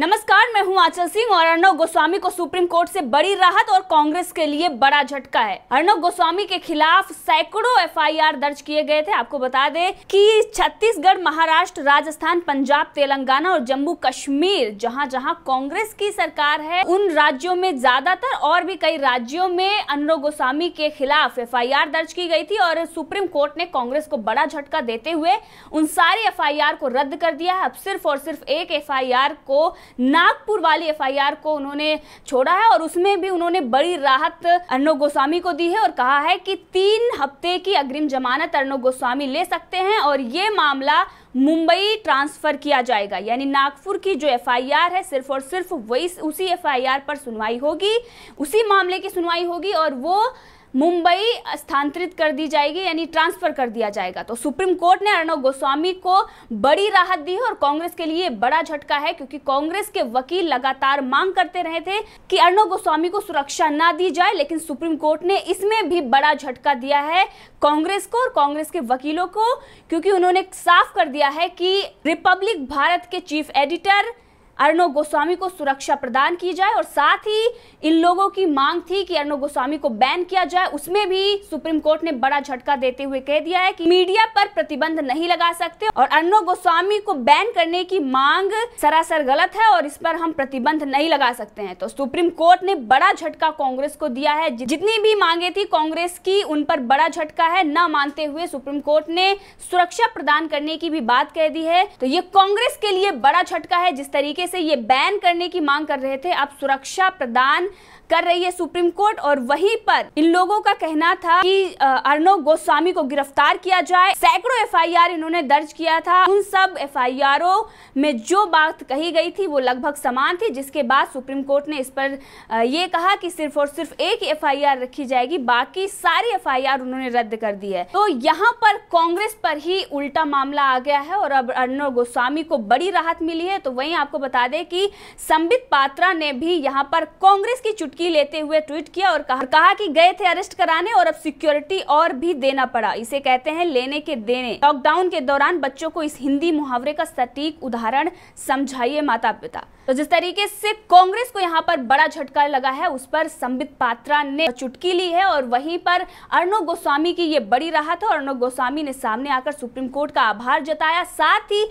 नमस्कार मैं हूं आंचल सिंह और अर्णव गोस्वामी को सुप्रीम कोर्ट से बड़ी राहत और कांग्रेस के लिए बड़ा झटका है अर्णव गोस्वामी के खिलाफ सैकड़ों एफआईआर दर्ज किए गए थे आपको बता दें कि छत्तीसगढ़ महाराष्ट्र राजस्थान पंजाब तेलंगाना और जम्मू कश्मीर जहां जहां कांग्रेस की सरकार है उन राज्यों में ज्यादातर और भी कई राज्यों में अर्णव गोस्वामी के खिलाफ एफ दर्ज की गई थी और सुप्रीम कोर्ट ने कांग्रेस को बड़ा झटका देते हुए उन सारी एफ को रद्द कर दिया है अब सिर्फ और सिर्फ एक एफ को नागपुर वाली एफआईआर को उन्होंने छोड़ा है और उसमें भी उन्होंने बड़ी राहत अर्णव गोस्वामी को दी है और कहा है कि तीन हफ्ते की अग्रिम जमानत अर्णव गोस्वामी ले सकते हैं और ये मामला मुंबई ट्रांसफर किया जाएगा यानी नागपुर की जो एफआईआर है सिर्फ और सिर्फ वही उसी एफआईआर पर सुनवाई होगी उसी मामले की सुनवाई होगी और वो मुंबई स्थानांतरित कर दी जाएगी यानी ट्रांसफर कर दिया जाएगा तो सुप्रीम कोर्ट ने अर्णव गोस्वामी को बड़ी राहत दी है और कांग्रेस के लिए बड़ा झटका है क्योंकि कांग्रेस के वकील लगातार मांग करते रहे थे कि अर्णव गोस्वामी को सुरक्षा ना दी जाए लेकिन सुप्रीम कोर्ट ने इसमें भी बड़ा झटका दिया है कांग्रेस को और कांग्रेस के वकीलों को क्योंकि उन्होंने साफ कर दिया है कि रिपब्लिक भारत के चीफ एडिटर अर्णव गोस्वामी को सुरक्षा प्रदान की जाए और साथ ही इन लोगों की मांग थी कि अर्णव गोस्वामी को बैन किया जाए उसमें भी सुप्रीम कोर्ट ने बड़ा झटका देते हुए कह दिया है कि मीडिया पर प्रतिबंध नहीं लगा सकते और अर्णव गोस्वामी को बैन करने की मांग सरासर गलत है और इस पर हम प्रतिबंध नहीं लगा सकते हैं तो सुप्रीम कोर्ट ने बड़ा झटका कांग्रेस को दिया है जितनी भी मांगे थी कांग्रेस की उन पर बड़ा झटका है न मानते हुए सुप्रीम कोर्ट ने सुरक्षा प्रदान करने की भी बात कह दी है तो ये कांग्रेस के लिए बड़ा झटका है जिस तरीके तरीके से ये बैन करने की मांग कर रहे थे अब सुरक्षा प्रदान कर रही है सुप्रीम कोर्ट और वहीं पर इन लोगों का कहना था कि अर्णव गोस्वामी को गिरफ्तार किया जाए सैकड़ों एफआईआर इन्होंने दर्ज किया था उन सब एफआईआरओं में जो बात कही गई थी वो लगभग समान थी जिसके बाद सुप्रीम कोर्ट ने इस पर यह कहा कि सिर्फ और सिर्फ एक एफ रखी जाएगी बाकी सारी एफ उन्होंने रद्द कर दी है तो यहाँ पर कांग्रेस पर ही उल्टा मामला आ गया है और अब अर्णव गोस्वामी को बड़ी राहत मिली है तो वहीं आपको बता दें कि संबित पात्रा ने भी यहाँ पर कांग्रेस की चुट्टी चुटकी लेते हुए ट्वीट किया और कहा, कहा कि गए थे अरेस्ट कराने और अब सिक्योरिटी और भी देना पड़ा इसे कहते हैं लेने के देने लॉकडाउन के दौरान बच्चों को इस हिंदी मुहावरे का सटीक उदाहरण समझाइए माता पिता तो जिस तरीके से कांग्रेस को यहाँ पर बड़ा झटका लगा है उस पर संबित पात्रा ने चुटकी ली है और वहीं पर अर्णव गोस्वामी की ये बड़ी राहत है अर्णव गोस्वामी ने सामने आकर सुप्रीम कोर्ट का आभार जताया साथ ही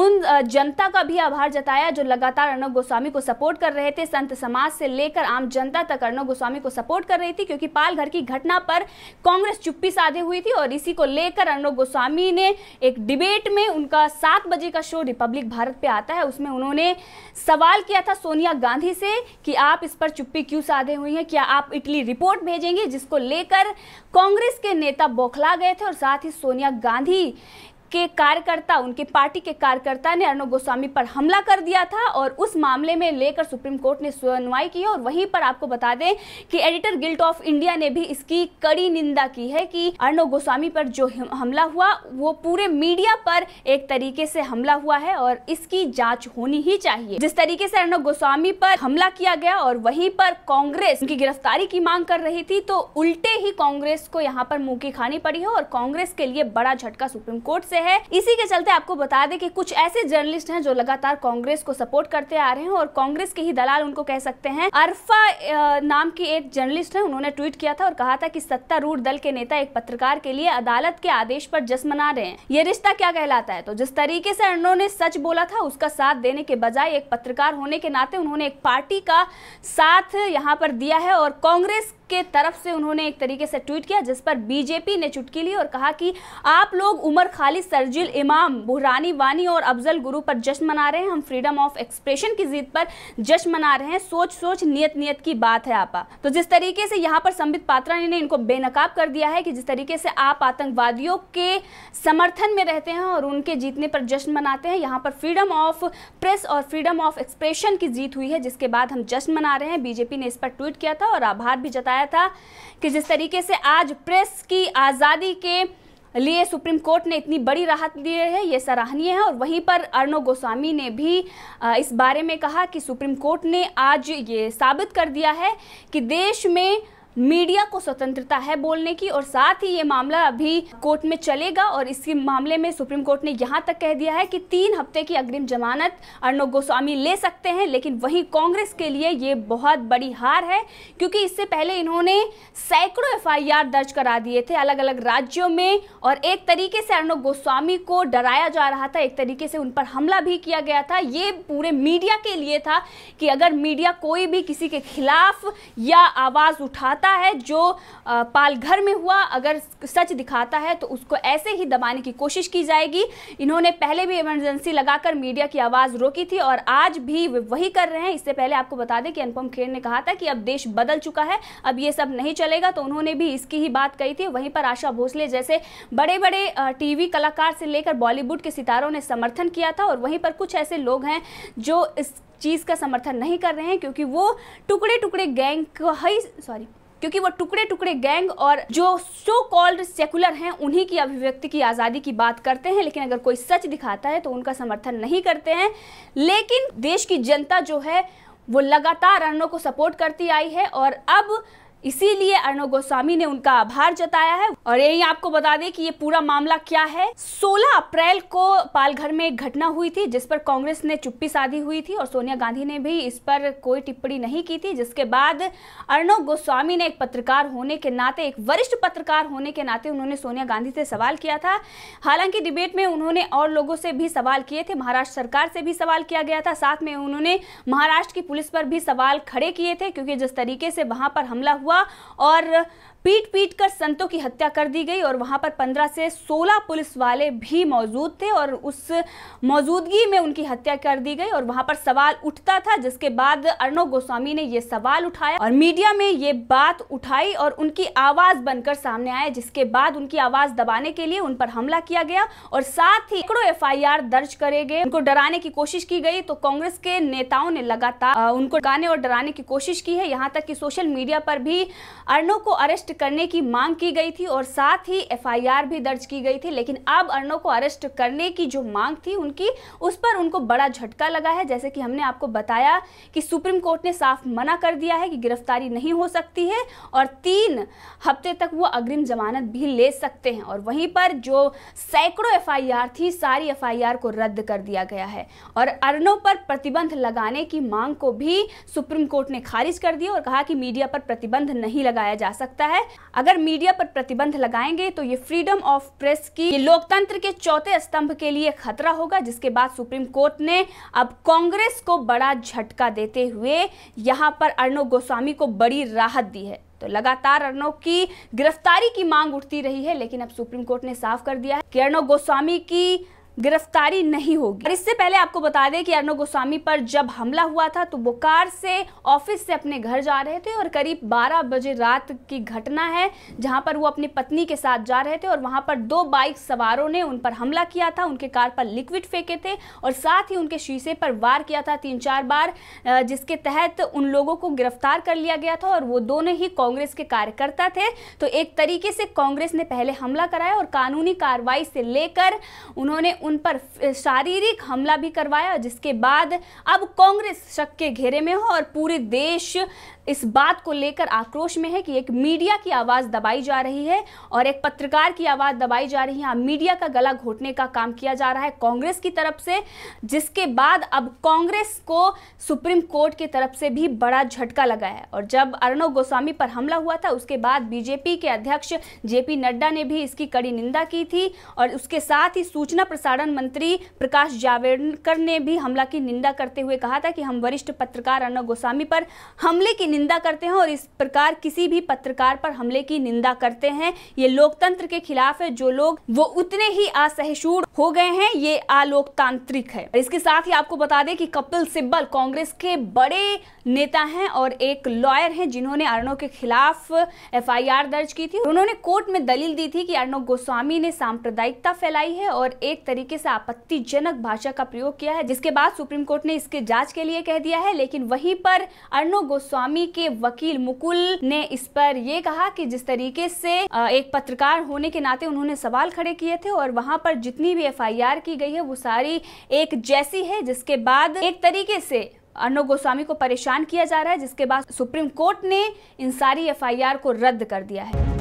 उन जनता का भी आभार जताया जो लगातार अर्णव गोस्वामी को सपोर्ट कर रहे थे संत समाज से लेकर आम जनता तक अर्णव गोस्वामी को सपोर्ट कर रही थी क्योंकि पालघर की घटना पर कांग्रेस चुप्पी साधे हुई थी और इसी को लेकर अर्णव गोस्वामी ने एक डिबेट में उनका सात बजे का शो रिपब्लिक भारत पे आता है उसमें उन्होंने सवाल किया था सोनिया गांधी से कि आप इस पर चुप्पी क्यों साधे हुई है क्या आप इटली रिपोर्ट भेजेंगे जिसको लेकर कांग्रेस के नेता बौखला गए थे और साथ ही सोनिया गांधी के कार्यकर्ता उनके पार्टी के कार्यकर्ता ने अर्णव गोस्वामी पर हमला कर दिया था और उस मामले में लेकर सुप्रीम कोर्ट ने सुनवाई की और वहीं पर आपको बता दें कि एडिटर गिल्ट ऑफ इंडिया ने भी इसकी कड़ी निंदा की है कि अर्णव गोस्वामी पर जो हमला हुआ वो पूरे मीडिया पर एक तरीके से हमला हुआ है और इसकी जांच होनी ही चाहिए जिस तरीके से अर्णव गोस्वामी पर हमला किया गया और वहीं पर कांग्रेस उनकी गिरफ्तारी की मांग कर रही थी तो उल्टे ही कांग्रेस को यहाँ पर मुंह की खानी पड़ी है और कांग्रेस के लिए बड़ा झटका सुप्रीम कोर्ट से हैं इसी के चलते आपको बता दें कि कुछ ऐसे जर्नलिस्ट हैं जो लगातार कांग्रेस को सपोर्ट करते आ रहे हैं और कांग्रेस के ही दलाल उनको कह सकते हैं अरफा नाम की एक जर्नलिस्ट है उन्होंने ट्वीट किया था और कहा था कि सत्तारूढ़ दल के नेता एक पत्रकार के लिए अदालत के आदेश पर जश्न मना रहे हैं ये रिश्ता क्या कहलाता है तो जिस तरीके से उन्होंने सच बोला था उसका साथ देने के बजाय एक पत्रकार होने के नाते उन्होंने एक पार्टी का साथ यहाँ पर दिया है और कांग्रेस के तरफ से उन्होंने एक तरीके से ट्वीट किया जिस पर बीजेपी ने चुटकी ली और कहा कि आप लोग उमर खाली सरजिल इमाम बुहरानी वानी और अफजल गुरु पर जश्न मना रहे हैं हम फ्रीडम ऑफ एक्सप्रेशन की जीत पर जश्न मना रहे हैं सोच सोच नियत नियत की बात है आपा तो जिस तरीके से यहाँ पर संबित पात्रा ने इनको बेनकाब कर दिया है कि जिस तरीके से आप आतंकवादियों के समर्थन में रहते हैं और उनके जीतने पर जश्न मनाते हैं यहाँ पर फ्रीडम ऑफ प्रेस और फ्रीडम ऑफ एक्सप्रेशन की जीत हुई है जिसके बाद हम जश्न मना रहे हैं बीजेपी ने इस पर ट्वीट किया था और आभार भी जताया बताया था कि जिस तरीके से आज प्रेस की आज़ादी के लिए सुप्रीम कोर्ट ने इतनी बड़ी राहत दी है ये सराहनीय है और वहीं पर अर्णव गोस्वामी ने भी इस बारे में कहा कि सुप्रीम कोर्ट ने आज ये साबित कर दिया है कि देश में मीडिया को स्वतंत्रता है बोलने की और साथ ही ये मामला अभी कोर्ट में चलेगा और इसी मामले में सुप्रीम कोर्ट ने यहाँ तक कह दिया है कि तीन हफ्ते की अग्रिम जमानत अर्णव गोस्वामी ले सकते हैं लेकिन वहीं कांग्रेस के लिए ये बहुत बड़ी हार है क्योंकि इससे पहले इन्होंने सैकड़ों एफ दर्ज करा दिए थे अलग अलग राज्यों में और एक तरीके से अर्णव गोस्वामी को डराया जा रहा था एक तरीके से उन पर हमला भी किया गया था ये पूरे मीडिया के लिए था कि अगर मीडिया कोई भी किसी के खिलाफ या आवाज़ उठाता दिखाता है जो पालघर में हुआ अगर सच दिखाता है तो उसको ऐसे ही दबाने की कोशिश की जाएगी इन्होंने पहले भी इमरजेंसी लगाकर मीडिया की आवाज़ रोकी थी और आज भी वही कर रहे हैं इससे पहले आपको बता दें कि अनुपम खेर ने कहा था कि अब देश बदल चुका है अब ये सब नहीं चलेगा तो उन्होंने भी इसकी ही बात कही थी वहीं पर आशा भोसले जैसे बड़े बड़े टीवी कलाकार से लेकर बॉलीवुड के सितारों ने समर्थन किया था और वहीं पर कुछ ऐसे लोग हैं जो इस चीज़ का समर्थन नहीं कर रहे हैं क्योंकि वो टुकड़े टुकड़े गैंग सॉरी क्योंकि वो टुकड़े टुकड़े गैंग और जो सो कॉल्ड सेकुलर हैं उन्हीं की अभिव्यक्ति की आज़ादी की बात करते हैं लेकिन अगर कोई सच दिखाता है तो उनका समर्थन नहीं करते हैं लेकिन देश की जनता जो है वो लगातार अरनों को सपोर्ट करती आई है और अब इसीलिए अर्णव गोस्वामी ने उनका आभार जताया है और यही आपको बता दें कि ये पूरा मामला क्या है 16 अप्रैल को पालघर में एक घटना हुई थी जिस पर कांग्रेस ने चुप्पी साधी हुई थी और सोनिया गांधी ने भी इस पर कोई टिप्पणी नहीं की थी जिसके बाद अर्णव गोस्वामी ने एक पत्रकार होने के नाते एक वरिष्ठ पत्रकार होने के नाते उन्होंने सोनिया गांधी से सवाल किया था हालांकि डिबेट में उन्होंने और लोगों से भी सवाल किए थे महाराष्ट्र सरकार से भी सवाल किया गया था साथ में उन्होंने महाराष्ट्र की पुलिस पर भी सवाल खड़े किए थे क्योंकि जिस तरीके से वहां पर हमला हुआ हुआ और पीट पीट कर संतों की हत्या कर दी गई और वहां पर 15 से 16 पुलिस वाले भी मौजूद थे और उस मौजूदगी में उनकी हत्या कर दी गई और वहां पर सवाल उठता था जिसके बाद अर्णव गोस्वामी ने ये सवाल उठाया और मीडिया में ये बात उठाई और उनकी आवाज बनकर सामने आया जिसके बाद उनकी आवाज दबाने के लिए उन पर हमला किया गया और साथ ही सैकड़ों एफ दर्ज करे गए उनको डराने की कोशिश की गई तो कांग्रेस के नेताओं ने लगातार उनको डराने और डराने की कोशिश की है यहाँ तक की सोशल मीडिया पर भी अर्णव को अरेस्ट अरेस्ट करने की मांग की गई थी और साथ ही एफआईआर भी दर्ज की गई थी लेकिन अब अर्णव को अरेस्ट करने की जो मांग थी उनकी उस पर उनको बड़ा झटका लगा है जैसे कि हमने आपको बताया कि सुप्रीम कोर्ट ने साफ मना कर दिया है कि गिरफ्तारी नहीं हो सकती है और तीन हफ्ते तक वो अग्रिम जमानत भी ले सकते हैं और वहीं पर जो सैकड़ों एफ थी सारी एफ को रद्द कर दिया गया है और अर्णव पर प्रतिबंध लगाने की मांग को भी सुप्रीम कोर्ट ने खारिज कर दिया और कहा कि मीडिया पर प्रतिबंध नहीं लगाया जा सकता है है अगर मीडिया पर प्रतिबंध लगाएंगे तो ये फ्रीडम ऑफ प्रेस की लोकतंत्र के चौथे स्तंभ के लिए खतरा होगा जिसके बाद सुप्रीम कोर्ट ने अब कांग्रेस को बड़ा झटका देते हुए यहाँ पर अर्णव गोस्वामी को बड़ी राहत दी है तो लगातार अर्णव की गिरफ्तारी की मांग उठती रही है लेकिन अब सुप्रीम कोर्ट ने साफ कर दिया है कि अर्णव गोस्वामी की गिरफ्तारी नहीं होगी और इससे पहले आपको बता दें कि अर्णव गोस्वामी पर जब हमला हुआ था तो वो कार से ऑफिस से अपने घर जा रहे थे और करीब 12 बजे रात की घटना है जहां पर वो अपनी पत्नी के साथ जा रहे थे और वहां पर दो बाइक सवारों ने उन पर हमला किया था उनके कार पर लिक्विड फेंके थे और साथ ही उनके शीशे पर वार किया था तीन चार बार जिसके तहत उन लोगों को गिरफ्तार कर लिया गया था और वो दोनों ही कांग्रेस के कार्यकर्ता थे तो एक तरीके से कांग्रेस ने पहले हमला कराया और कानूनी कार्रवाई से लेकर उन्होंने उन पर शारीरिक हमला भी करवाया जिसके बाद अब कांग्रेस शक के घेरे में हो और पूरे देश इस बात को लेकर आक्रोश में है कि एक मीडिया की आवाज़ दबाई जा रही है और एक पत्रकार की आवाज़ दबाई जा रही है हाँ, मीडिया का गला घोटने का काम किया जा रहा है कांग्रेस की तरफ से जिसके बाद अब कांग्रेस को सुप्रीम कोर्ट की तरफ से भी बड़ा झटका लगा है और जब अर्णव गोस्वामी पर हमला हुआ था उसके बाद बीजेपी के अध्यक्ष जेपी नड्डा ने भी इसकी कड़ी निंदा की थी और उसके साथ ही सूचना प्रसारण मंत्री प्रकाश जावड़ेकर ने भी हमला की निंदा करते हुए कहा था कि हम वरिष्ठ पत्रकार अर्णव गोस्वामी पर हमले की निंदा करते हैं और इस प्रकार किसी भी पत्रकार पर हमले की निंदा करते हैं ये लोकतंत्र के खिलाफ है जो लोग वो उतने ही असहिष्णु हो गए हैं ये आलोकतांत्रिक है इसके साथ ही आपको बता दें कि कपिल सिब्बल कांग्रेस के बड़े नेता हैं और एक लॉयर हैं जिन्होंने अर्णव के खिलाफ एफआईआर दर्ज की थी उन्होंने कोर्ट में दलील दी थी कि अर्णव गोस्वामी ने सांप्रदायिकता फैलाई है और एक तरीके से आपत्तिजनक भाषा का प्रयोग किया है जिसके बाद सुप्रीम कोर्ट ने इसके जांच के लिए कह दिया है लेकिन वहीं पर अर्णव गोस्वामी के वकील मुकुल ने इस पर यह कहा कि जिस तरीके से एक पत्रकार होने के नाते उन्होंने सवाल खड़े किए थे और वहां पर जितनी भी भी एफआईआर की गई है वो सारी एक जैसी है जिसके बाद एक तरीके से अर्णव गोस्वामी को परेशान किया जा रहा है जिसके बाद सुप्रीम कोर्ट ने इन सारी एफ को रद्द कर दिया है